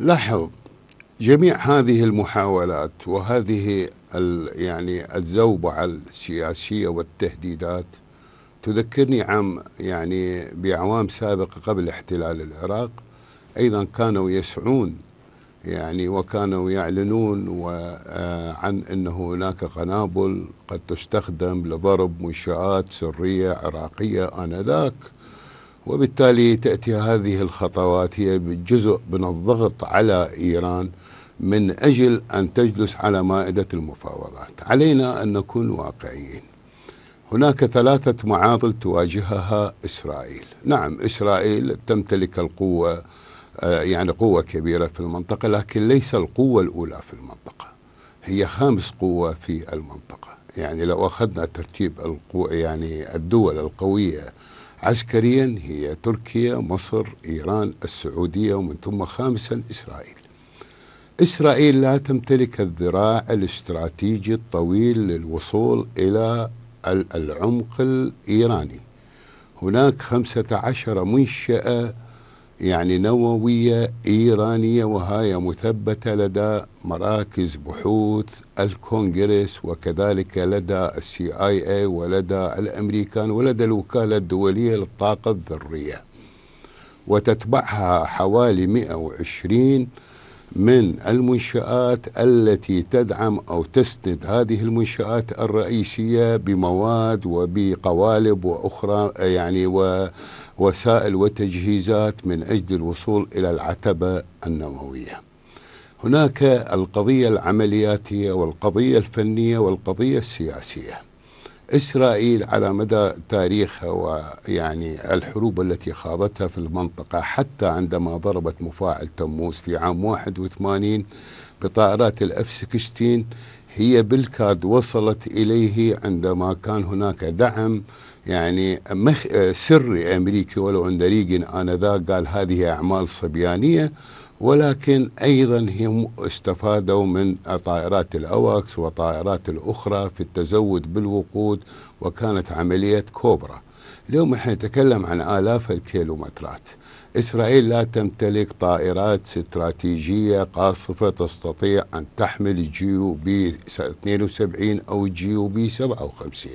لاحظ جميع هذه المحاولات وهذه يعني الزوبعة السياسية والتهديدات تذكرني عام يعني بأعوام سابقة قبل احتلال العراق أيضا كانوا يسعون يعني وكانوا يعلنون آه، عن أنه هناك قنابل قد تستخدم لضرب منشآت سرية عراقية آنذاك وبالتالي تأتي هذه الخطوات هي جزء من الضغط على إيران من أجل أن تجلس على مائدة المفاوضات علينا أن نكون واقعيين هناك ثلاثة معاضل تواجهها إسرائيل نعم إسرائيل تمتلك القوة آه، يعني قوة كبيرة في المنطقة لكن ليس القوة الأولى في المنطقة هي خامس قوة في المنطقة يعني لو أخذنا ترتيب القوة يعني الدول القوية عسكريا هي تركيا مصر إيران السعودية ومن ثم خامسا إسرائيل إسرائيل لا تمتلك الذراع الاستراتيجي الطويل للوصول إلى العمق الإيراني هناك خمسة عشر منشأة يعني نووية إيرانية وهي مثبتة لدى مراكز بحوث الكونغرس وكذلك لدى السي آي اي ولدى الأمريكان ولدى الوكالة الدولية للطاقة الذرية وتتبعها حوالي 120 من المنشآت التي تدعم أو تسند هذه المنشآت الرئيسية بمواد وبقوالب وأخرى يعني ووسائل وتجهيزات من أجل الوصول إلى العتبة النووية هناك القضية العملياتية والقضية الفنية والقضية السياسية إسرائيل على مدى تاريخها ويعني الحروب التي خاضتها في المنطقة حتى عندما ضربت مفاعل تموز في عام 81 بطائرات الاف 16 هي بالكاد وصلت إليه عندما كان هناك دعم يعني مخ سري أمريكي ولو عند ريغن آنذاك قال هذه أعمال صبيانية ولكن أيضا هم استفادوا من طائرات الأواكس وطائرات الأخرى في التزود بالوقود وكانت عملية كوبرا اليوم نحن نتكلم عن آلاف الكيلومترات إسرائيل لا تمتلك طائرات استراتيجية قاصفة تستطيع أن تحمل جيو بي 72 أو جيو بي 57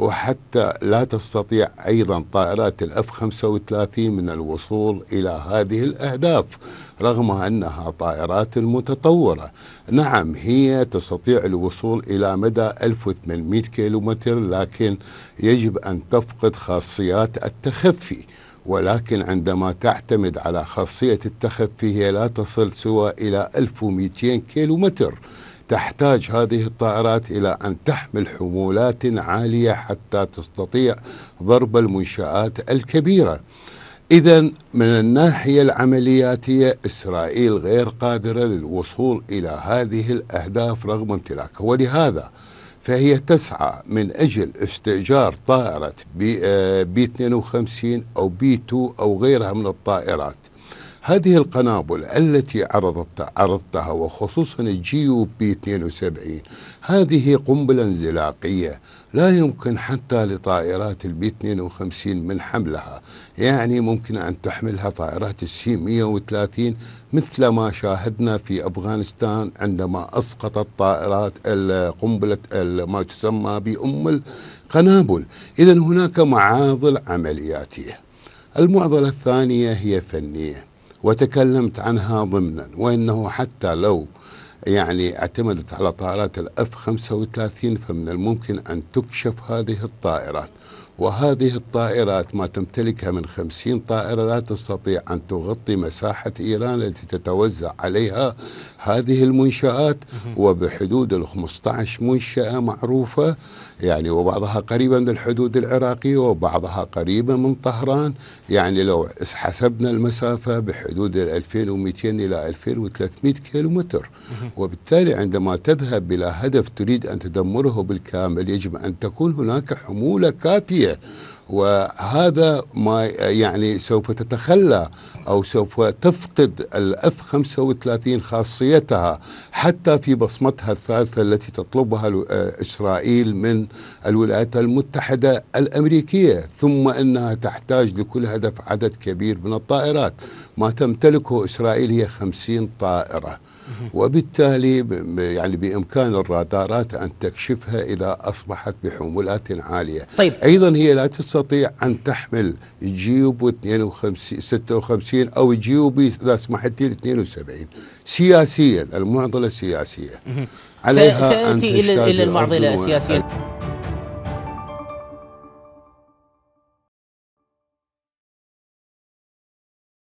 وحتى لا تستطيع أيضا طائرات الأف 35 من الوصول إلى هذه الأهداف رغم أنها طائرات متطورة نعم هي تستطيع الوصول إلى مدى 1800 كيلومتر لكن يجب أن تفقد خاصيات التخفي ولكن عندما تعتمد على خاصية التخفي هي لا تصل سوى إلى 1200 كيلومتر متر تحتاج هذه الطائرات إلى أن تحمل حمولات عالية حتى تستطيع ضرب المنشآت الكبيرة إذا من الناحية العملياتية إسرائيل غير قادرة للوصول إلى هذه الأهداف رغم امتلاكها ولهذا فهي تسعى من أجل استئجار طائرة بي, آه، بي 52 أو بي 2 أو غيرها من الطائرات هذه القنابل التي عرضت عرضتها وخصوصا الجيو بي 72 هذه قنبلة انزلاقية لا يمكن حتى لطائرات البي 52 من حملها يعني ممكن أن تحملها طائرات السي 130 مثل ما شاهدنا في أفغانستان عندما أسقطت طائرات قنبلة ما تسمى بأم القنابل إذا هناك معاضل عملياتية المعضلة الثانية هي فنية وتكلمت عنها ضمنا وانه حتى لو يعني اعتمدت على طائرات الاف 35 فمن الممكن ان تكشف هذه الطائرات وهذه الطائرات ما تمتلكها من 50 طائرة لا تستطيع أن تغطي مساحة إيران التي تتوزع عليها هذه المنشآت وبحدود ال 15 منشأة معروفة يعني وبعضها قريبة من الحدود العراقية وبعضها قريبة من طهران يعني لو حسبنا المسافة بحدود ال 2200 إلى 2300 كيلومتر وبالتالي عندما تذهب إلى هدف تريد أن تدمره بالكامل يجب أن تكون هناك حمولة كافية وهذا ما يعني سوف تتخلى أو سوف تفقد الأف 35 خاصيتها حتى في بصمتها الثالثة التي تطلبها آه، إسرائيل من الولايات المتحدة الأمريكية ثم أنها تحتاج لكل هدف عدد كبير من الطائرات ما تمتلكه إسرائيل هي 50 طائرة وبالتالي يعني بامكان الرادارات ان تكشفها اذا اصبحت بحمولات عاليه. طيب. ايضا هي لا تستطيع تستطيع أن تحمل جيوب 52 56 أو جيوب إذا سمحت لي 72 سياسيا المعضلة سياسيه عليها سيأتي إلى المعضلة السياسية